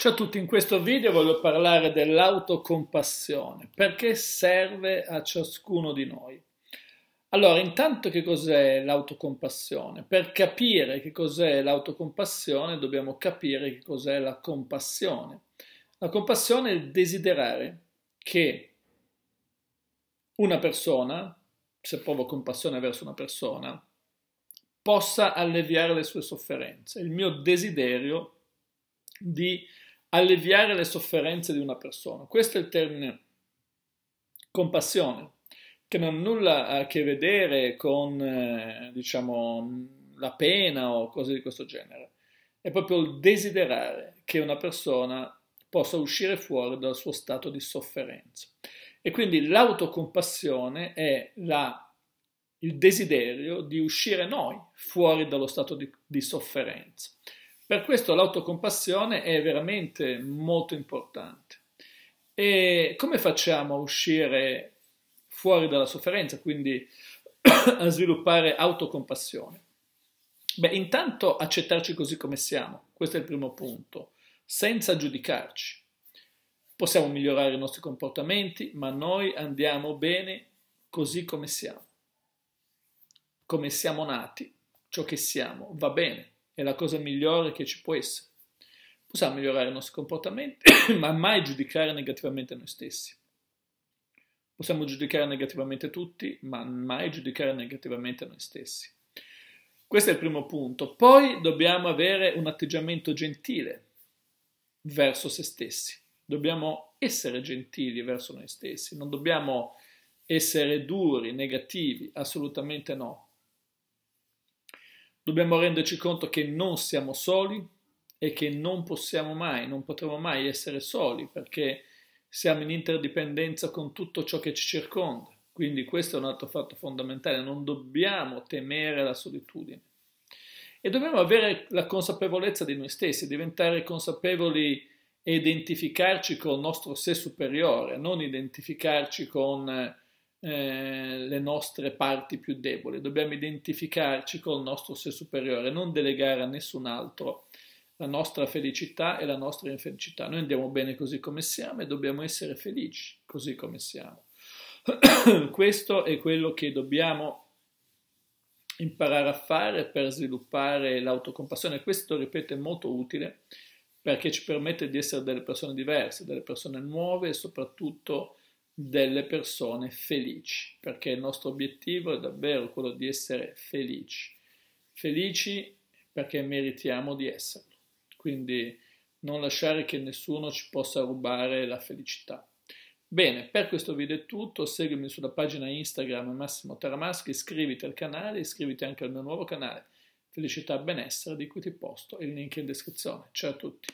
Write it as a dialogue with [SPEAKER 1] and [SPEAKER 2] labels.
[SPEAKER 1] Ciao a tutti, in questo video voglio parlare dell'autocompassione, perché serve a ciascuno di noi. Allora, intanto che cos'è l'autocompassione? Per capire che cos'è l'autocompassione dobbiamo capire che cos'è la compassione. La compassione è il desiderare che una persona, se provo compassione verso una persona, possa alleviare le sue sofferenze. Il mio desiderio di alleviare le sofferenze di una persona. Questo è il termine compassione, che non ha nulla a che vedere con, eh, diciamo, la pena o cose di questo genere. È proprio il desiderare che una persona possa uscire fuori dal suo stato di sofferenza. E quindi l'autocompassione è la, il desiderio di uscire noi fuori dallo stato di, di sofferenza. Per questo l'autocompassione è veramente molto importante. E come facciamo a uscire fuori dalla sofferenza, quindi a sviluppare autocompassione? Beh, intanto accettarci così come siamo, questo è il primo punto, senza giudicarci. Possiamo migliorare i nostri comportamenti, ma noi andiamo bene così come siamo. Come siamo nati, ciò che siamo va bene è la cosa migliore che ci può essere. Possiamo migliorare i nostri comportamenti, ma mai giudicare negativamente noi stessi. Possiamo giudicare negativamente tutti, ma mai giudicare negativamente noi stessi. Questo è il primo punto. Poi dobbiamo avere un atteggiamento gentile verso se stessi. Dobbiamo essere gentili verso noi stessi, non dobbiamo essere duri, negativi, assolutamente no. Dobbiamo renderci conto che non siamo soli e che non possiamo mai, non potremo mai essere soli perché siamo in interdipendenza con tutto ciò che ci circonda. Quindi questo è un altro fatto fondamentale, non dobbiamo temere la solitudine. E dobbiamo avere la consapevolezza di noi stessi, diventare consapevoli e identificarci col nostro sé superiore, non identificarci con eh, eh, le nostre parti più deboli, dobbiamo identificarci col nostro sé superiore, non delegare a nessun altro la nostra felicità e la nostra infelicità. Noi andiamo bene così come siamo e dobbiamo essere felici così come siamo. Questo è quello che dobbiamo imparare a fare per sviluppare l'autocompassione. Questo, ripeto, è molto utile perché ci permette di essere delle persone diverse, delle persone nuove e soprattutto delle persone felici, perché il nostro obiettivo è davvero quello di essere felici, felici perché meritiamo di esserlo, quindi non lasciare che nessuno ci possa rubare la felicità. Bene, per questo video è tutto, seguimi sulla pagina Instagram Massimo Taramaschi, iscriviti al canale, iscriviti anche al mio nuovo canale Felicità e Benessere di cui ti posto il link in descrizione. Ciao a tutti!